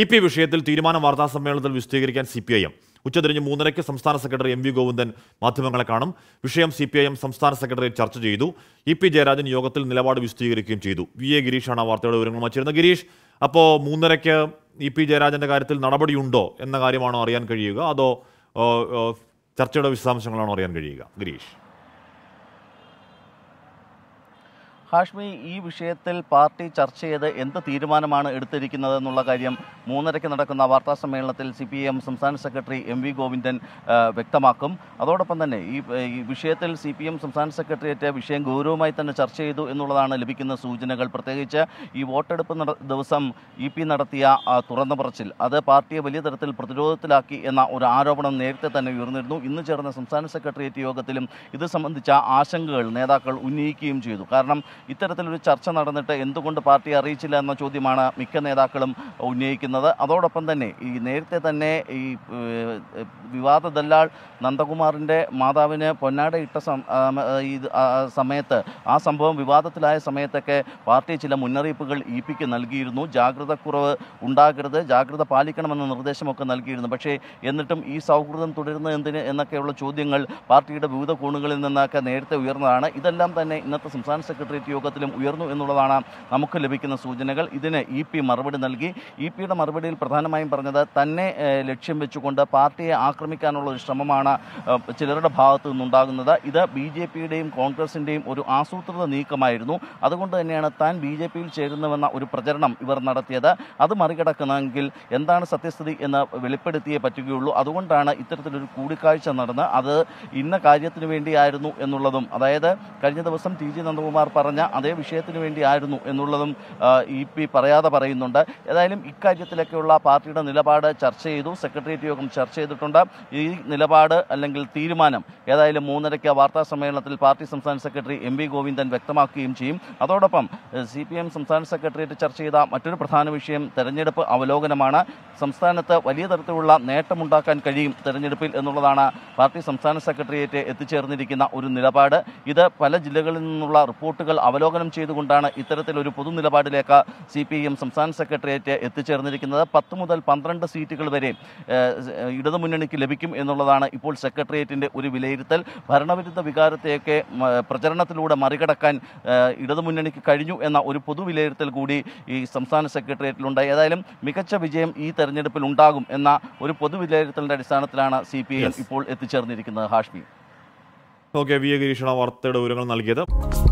E P വിഷയത്തിൽ തീരുമാനം വാർത്താ സമ്മേളനത്തിൽ വിശദീകരിക്കാൻ സി പി ഐ എം ഉച്ചതിരിഞ്ഞ് മൂന്നരയ്ക്ക് സംസ്ഥാന സെക്രട്ടറി എം വി ഗോവിന്ദൻ മാധ്യമങ്ങളെ കാണും വിഷയം സി പി ഐ എം സംസ്ഥാന സെക്രട്ടറി ചർച്ച ചെയ്തു ഇ പി ജയരാജൻ യോഗത്തിൽ നിലപാട് വിശദീകരിക്കുകയും ചെയ്തു വി എ ഗിരീഷാണ് വാർത്തയുടെ വിവരങ്ങൾ വച്ചിരുന്നത് ഗിരീഷ് അപ്പോൾ മൂന്നരയ്ക്ക് ഇ പി ജയരാജൻ്റെ കാര്യത്തിൽ നടപടിയുണ്ടോ എന്ന കാര്യമാണോ അറിയാൻ കഴിയുക അതോ ചർച്ചയുടെ വിശദാംശങ്ങളാണോ അറിയാൻ കഴിയുക ഗിരീഷ് ഹാഷ്മി ഈ വിഷയത്തിൽ പാർട്ടി ചർച്ച ചെയ്ത് എന്ത് തീരുമാനമാണ് എടുത്തിരിക്കുന്നത് എന്നുള്ള കാര്യം മൂന്നരയ്ക്ക് നടക്കുന്ന വാർത്താ സമ്മേളനത്തിൽ സി പി എം സംസ്ഥാന സെക്രട്ടറി എം വി ഗോവിന്ദൻ വ്യക്തമാക്കും അതോടൊപ്പം തന്നെ ഈ വിഷയത്തിൽ സി പി എം സംസ്ഥാന സെക്രട്ടേറിയറ്റ് വിഷയം ഗൗരവമായി തന്നെ ചർച്ച ചെയ്തു എന്നുള്ളതാണ് ലഭിക്കുന്ന സൂചനകൾ പ്രത്യേകിച്ച് ഈ വോട്ടെടുപ്പ് ദിവസം ഇ പി നടത്തിയ തുറന്ന പറച്ചിൽ അത് പാർട്ടിയെ വലിയ തരത്തിൽ പ്രതിരോധത്തിലാക്കി എന്ന ഒരു ആരോപണം നേരത്തെ തന്നെ ഉയർന്നിരുന്നു ഇന്ന് ചേർന്ന സംസ്ഥാന സെക്രട്ടേറിയറ്റ് യോഗത്തിലും ഇത് സംബന്ധിച്ച ആശങ്കകൾ നേതാക്കൾ ഉന്നയിക്കുകയും ചെയ്തു കാരണം ഇത്തരത്തിലൊരു ചർച്ച നടന്നിട്ട് എന്തുകൊണ്ട് പാർട്ടി അറിയിച്ചില്ല എന്ന ചോദ്യമാണ് മിക്ക നേതാക്കളും ഉന്നയിക്കുന്നത് അതോടൊപ്പം തന്നെ ഈ നേരത്തെ തന്നെ ഈ വിവാദ ദല്ലാൾ നന്ദകുമാറിൻ്റെ മാതാവിന് പൊന്നാട ഇട്ട സമയത്ത് ആ സംഭവം വിവാദത്തിലായ സമയത്തൊക്കെ പാർട്ടി ചില മുന്നറിയിപ്പുകൾ ഇ പിക്ക് നൽകിയിരുന്നു കുറവ് ഉണ്ടാകരുത് ജാഗ്രത പാലിക്കണമെന്ന നിർദ്ദേശമൊക്കെ നൽകിയിരുന്നു പക്ഷേ എന്നിട്ടും ഈ സൗഹൃദം തുടരുന്നത് എന്തിന് എന്നൊക്കെയുള്ള ചോദ്യങ്ങൾ പാർട്ടിയുടെ വിവിധ കോണുകളിൽ നിന്നൊക്കെ നേരത്തെ ഉയർന്നതാണ് ഇതെല്ലാം തന്നെ ഇന്നത്തെ സംസ്ഥാന സെക്രട്ടേറിയറ്റ് കമ്മിറ്റി യോഗത്തിലും ഉയർന്നു എന്നുള്ളതാണ് നമുക്ക് ലഭിക്കുന്ന സൂചനകൾ ഇതിന് ഇ പി മറുപടി നൽകി ഇ പിയുടെ മറുപടിയിൽ പ്രധാനമായും പറഞ്ഞത് തന്നെ ലക്ഷ്യം വെച്ചുകൊണ്ട് പാർട്ടിയെ ആക്രമിക്കാനുള്ള ഒരു ശ്രമമാണ് ചിലരുടെ ഭാഗത്ത് നിന്നുണ്ടാകുന്നത് ഇത് ബി ജെ പിയുടെയും കോൺഗ്രസിൻ്റെയും ഒരു ആസൂത്രിത നീക്കമായിരുന്നു അതുകൊണ്ട് തന്നെയാണ് താൻ ബി ജെ പിയിൽ ചേരുന്നുവെന്ന ഒരു പ്രചരണം ഇവർ നടത്തിയത് അത് മറികടക്കണമെങ്കിൽ എന്താണ് സത്യസ്ഥിതി എന്ന് വെളിപ്പെടുത്തിയേ പറ്റുകയുള്ളൂ അതുകൊണ്ടാണ് ഇത്തരത്തിലൊരു കൂടിക്കാഴ്ച നടന്ന് അത് ഇന്ന കാര്യത്തിന് വേണ്ടിയായിരുന്നു എന്നുള്ളതും അതായത് കഴിഞ്ഞ ദിവസം ടി ജി നന്ദകുമാർ പറഞ്ഞ പറഞ്ഞ അതേ വിഷയത്തിന് വേണ്ടിയായിരുന്നു എന്നുള്ളതും ഇ പി പറയാതെ പറയുന്നുണ്ട് ഏതായാലും ഇക്കാര്യത്തിലൊക്കെയുള്ള പാർട്ടിയുടെ നിലപാട് ചർച്ച ചെയ്തു സെക്രട്ടേറിയറ്റ് യോഗം ചർച്ച ചെയ്തിട്ടുണ്ട് ഈ നിലപാട് അല്ലെങ്കിൽ തീരുമാനം ഏതായാലും മൂന്നരയ്ക്ക് വാർത്താ സമ്മേളനത്തിൽ പാർട്ടി സംസ്ഥാന സെക്രട്ടറി എം വി ഗോവിന്ദൻ വ്യക്തമാക്കുകയും ചെയ്യും അതോടൊപ്പം സി പി എം സംസ്ഥാന സെക്രട്ടേറിയറ്റ് ചർച്ച ചെയ്ത മറ്റൊരു പ്രധാന വിഷയം തെരഞ്ഞെടുപ്പ് അവലോകനമാണ് സംസ്ഥാനത്ത് വലിയ തരത്തിലുള്ള നേട്ടമുണ്ടാക്കാൻ കഴിയും തെരഞ്ഞെടുപ്പിൽ എന്നുള്ളതാണ് പാർട്ടി സംസ്ഥാന സെക്രട്ടേറിയറ്റ് എത്തിച്ചേർന്നിരിക്കുന്ന ഒരു നിലപാട് ഇത് പല ജില്ലകളിൽ നിന്നുള്ള റിപ്പോർട്ടുകൾ അവലോകനം ചെയ്തുകൊണ്ടാണ് ഇത്തരത്തിലൊരു പൊതു നിലപാടിലേക്ക് സി പി എം സംസ്ഥാന സെക്രട്ടേറിയറ്റ് എത്തിച്ചേർന്നിരിക്കുന്നത് പത്ത് മുതൽ പന്ത്രണ്ട് സീറ്റുകൾ വരെ ഇടതുമുന്നണിക്ക് ലഭിക്കും എന്നുള്ളതാണ് ഇപ്പോൾ സെക്രട്ടേറിയറ്റിൻ്റെ ഒരു വിലയിരുത്തൽ ഭരണവിരുദ്ധ വികാരത്തെയൊക്കെ പ്രചരണത്തിലൂടെ മറികടക്കാൻ ഇടതുമുന്നണിക്ക് കഴിഞ്ഞു എന്ന ഒരു പൊതുവിലയിരുത്തൽ കൂടി ഈ സംസ്ഥാന സെക്രട്ടേറിയറ്റിലുണ്ട് ഏതായാലും മികച്ച വിജയം ഈ തെരഞ്ഞെടുപ്പിൽ ഉണ്ടാകും എന്ന ഒരു പൊതുവിലയിരുത്തലിൻ്റെ അടിസ്ഥാനത്തിലാണ് സി ഇപ്പോൾ എത്തിച്ചേർന്നിരിക്കുന്നത് ഹാഷ്മി ഓക്കെ വി എ ഗിരീഷണ വാർത്തയുടെ വിവരങ്ങൾ നൽകിയത്